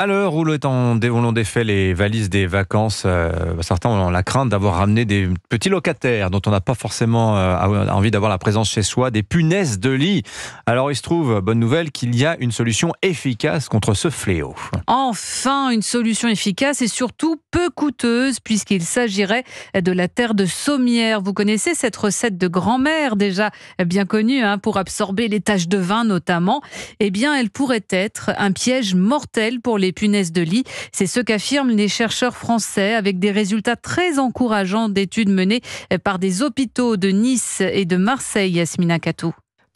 À l'heure où l'on défait les valises des vacances, euh, certains ont la crainte d'avoir ramené des petits locataires dont on n'a pas forcément euh, envie d'avoir la présence chez soi, des punaises de lit. Alors il se trouve, bonne nouvelle, qu'il y a une solution efficace contre ce fléau. Enfin, une solution efficace et surtout peu coûteuse puisqu'il s'agirait de la terre de sommière. Vous connaissez cette recette de grand-mère déjà bien connue hein, pour absorber les taches de vin notamment Eh bien, elle pourrait être un piège mortel pour les punaises de lit. C'est ce qu'affirment les chercheurs français avec des résultats très encourageants d'études menées par des hôpitaux de Nice et de Marseille, Yasmina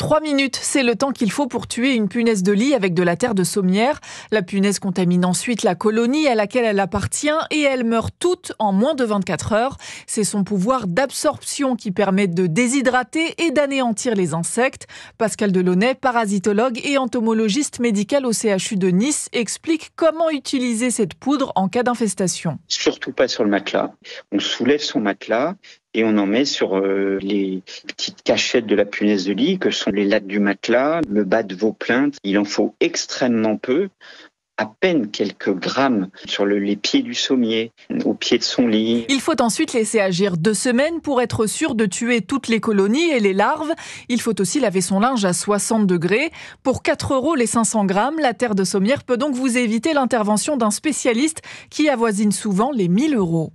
Trois minutes, c'est le temps qu'il faut pour tuer une punaise de lit avec de la terre de saumière. La punaise contamine ensuite la colonie à laquelle elle appartient et elle meurt toute en moins de 24 heures. C'est son pouvoir d'absorption qui permet de déshydrater et d'anéantir les insectes. Pascal Delaunay, parasitologue et entomologiste médical au CHU de Nice, explique comment utiliser cette poudre en cas d'infestation. Surtout pas sur le matelas. On soulève son matelas, et on en met sur euh, les petites cachettes de la punaise de lit, que sont les lattes du matelas, le bas de vos plaintes. Il en faut extrêmement peu, à peine quelques grammes sur les pieds du sommier, au pied de son lit. Il faut ensuite laisser agir deux semaines pour être sûr de tuer toutes les colonies et les larves. Il faut aussi laver son linge à 60 degrés. Pour 4 euros les 500 grammes, la terre de sommière peut donc vous éviter l'intervention d'un spécialiste qui avoisine souvent les 1000 euros.